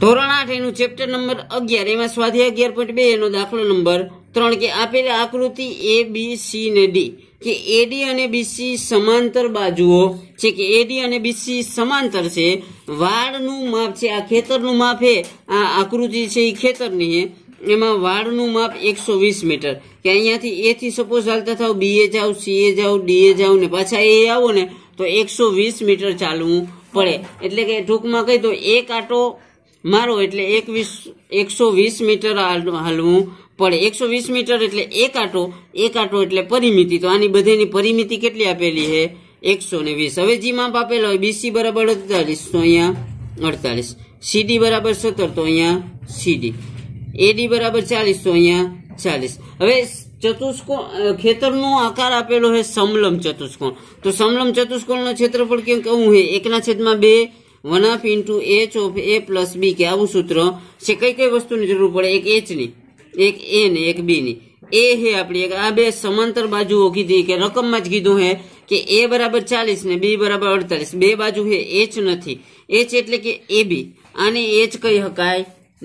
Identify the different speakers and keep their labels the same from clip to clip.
Speaker 1: ધોરણ આઠ એનું ચેપ્ટર નંબર અગિયાર એમાં સ્વાધ્યાય અગિયાર પોઈન્ટ બે એનો દાખલો નંબર ત્રણ કે આપેલી આકૃતિ એ બી સી ને ડી કે એડી અને બીસી સમાંતર બાજુઓ છે કે એડી અને બીસી સમાંતર છે વાળનું માપ છે આ ખેતરનું માપ છે આ આકૃતિ છે એ ખેતરની હે એમાં વાળનું માપ એકસો વીસ મીટર કે અહીંયાથી એથી સપોઝ ચાલતા થાવ બી એ જાઓ સી એ જાઓ ડીએ જાઓ ને પાછા એ આવો ને તો એકસો વીસ મીટર ચાલવું પડે એટલે કે ટૂંકમાં કહી તો એક આટો મારો એટલે એકવીસ એકસો વીસ મીટર હાલવું પડે એકસો વીસ મીટર એટલે એક આંટો એક આંટો એટલે પરિમિતિ તો આની બધીની પરિમિતિ કેટલી આપેલી છે એકસો ને વીસ હવે જી માપ આપેલા હોય બીસી બરાબર અડતાલીસ તો અહીંયા અડતાલીસ સીડી બરાબર સત્તર તો અહીંયા સીડી એડી બરાબર ચાલીસ તો અહીંયા ચાલીસ હવે ચતુષ્કોણ ખેતરનો આકાર આપેલો છે સમલમ ચતુષ્કોણ તો સમલમ ચતુષ્કોણનો ક્ષેત્રફળ કેમ કેવું છે એકના છેદમાં બે one of into H of A plus B કે આવું સૂત્ર છે કઈ કઈ વસ્તુની જરૂર પડે એક એચની એક એ ને એક બીની એ હે આપણી એક આ બે સમાંતર બાજુઓ કીધી કે રકમમાં જ કીધું હે કે એ બરાબર ચાલીસ ને બી બરાબર અડતાલીસ બે બાજુ હે એચ નથી એચ એટલે કે એ બી આને એચ કહી શકાય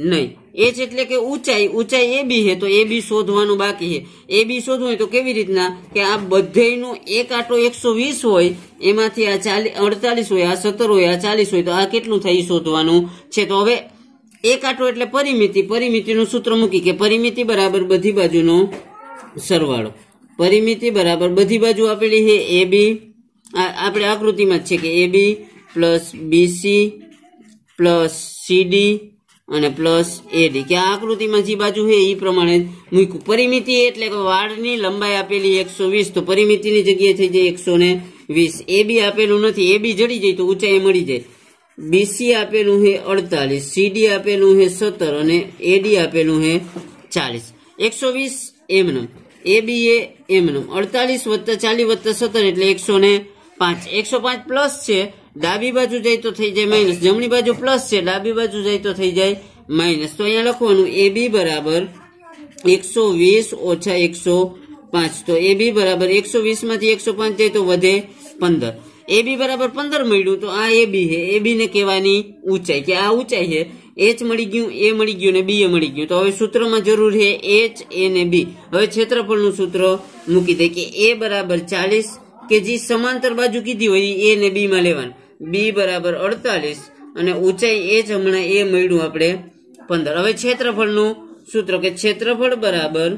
Speaker 1: નહીં એચ એટલે કે ઊંચાઈ ઊંચાઈ એ બી હે તો એ બી શોધવાનું બાકી હે એ બી શોધવું હોય તો કેવી રીતના કે આ બધેનો એક આટો એકસો વીસ હોય એમાંથી આ ચાલી અડતાલીસ હોય આ સત્તર હોય આ ચાલીસ હોય તો આ કેટલું થઈ શોધવાનું છે તો હવે એક આટો એટલે પરિમિતિ પરિમિતિનું સૂત્ર મૂકી કે પરિમિતિ બરાબર બધી બાજુનો સરવાળો પરિમિતિ બરાબર બધી બાજુ આપેલી છે એ બી આપણે આકૃતિમાં જ છે કે A B plus BC plus CD અને પ્લસ એડી કે આ આકૃતિમાં જે બાજુ છે એ પ્રમાણે મૂક્યું પરિમિતિ એટલે કે વાળની લંબાઈ આપેલી એકસો વીસ તો પરિમિતિની જગ્યાએ થઈ જાય એકસો વીસ એ બી આપેલું નથી એ બી જડી જાય તો ઊંચાઈ મળી જાય બીસી આપેલું છે અડતાલીસ સીડી આપેલું છે સત્તર અને એડી આપેલું છે ચાલીસ એકસો વીસ એમનમ એ બી એ એમનમ અડતાલીસ વત્તા ચાલીસ વત્તા સત્તર એટલે એકસો ને પાંચ એકસો પાંચ પ્લસ છે ડાબી બાજુ જાય તો થઈ જાય માઇનસ જમણી બાજુ પ્લસ છે ડાબી બાજુ જાય તો થઈ જાય માઇનસ તો અહીંયા લખવાનું એ બી બરાબર એકસો વીસ ઓછા એકસો પાંચ તો એ બી બરાબર એકસો વીસમાંથી એકસો પાંચ જાય તો વધે પંદર એ બી બરાબર પંદર મળ્યું તો આ એ બી છે એ બી ને કહેવાની ઊંચાઈ કે આ ઊંચાઈ છે એચ મળી ગયું એ મળી ગયું ને બી એ મળી ગયું તો હવે સૂત્રમાં જરૂર છે એચ એ ને બી હવે ક્ષેત્રફળનું સૂત્ર મૂકી દે કે એ બરાબર ચાલીસ કે જે સમાંતર બાજુ કીધી હોય એ ને બી માં લેવાનું બી બરાબર અડતાલીસ અને ઊંચાઈ એ જ હમણાં એ મળ્યું આપણે પંદર હવે ક્ષેત્રફળનું સૂત્ર કે ક્ષેત્રફળ બરાબર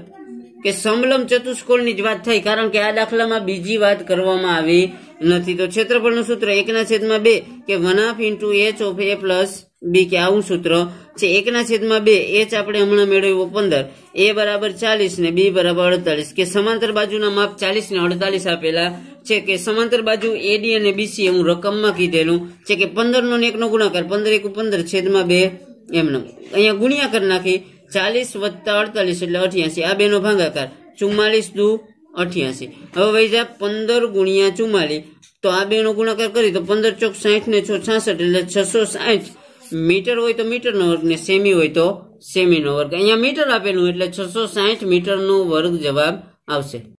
Speaker 1: કે સમલમ ચતુષ્કોણની જ વાત થઈ કારણ કે આ દાખલામાં બીજી વાત કરવામાં આવી નથી તો ક્ષેત્રફળનું સૂત્ર એકના છેદમાં બે કે one half into H of A plus B કે આવું સૂત્ર છે એકના છેદમાં બે એચ આપણે હમણાં મેળવ્યો પંદર એ બરાબર ચાલીસ ને બી બરાબર અડતાલીસ કે સમાંતર બાજુના માપ ચાલીસ ને અડતાલીસ આપેલા છે કે સમાંતર બાજુ એડી અને બીસી હું રકમમાં કીધેલું છે કે પંદર નો એકનો ગુણાકાર પંદર એક પંદર છેદમાં બે એમનો અહીંયા ગુણ્યા કરી નાખી ચાલીસ વત્તા અડતાલીસ એટલે અઠ્યાસી આ બેનો ભાગાકાર ચુમ્માલીસ દુ અઠ્યાસી હવે વૈજા પંદર ગુણ્યા ચુમ્માલીસ તો આ બેનો ગુણાકાર કરી તો પંદર ચોક સાઠ ને છ છાસઠ એટલે છસો સાઠ મીટર હોય તો મીટરનો વર્ગ ને સેમી હોય તો સેમીનો વર્ગ અહીંયા મીટર આપેલું એટલે છસો સાહીઠ મીટરનો વર્ગ જવાબ આવશે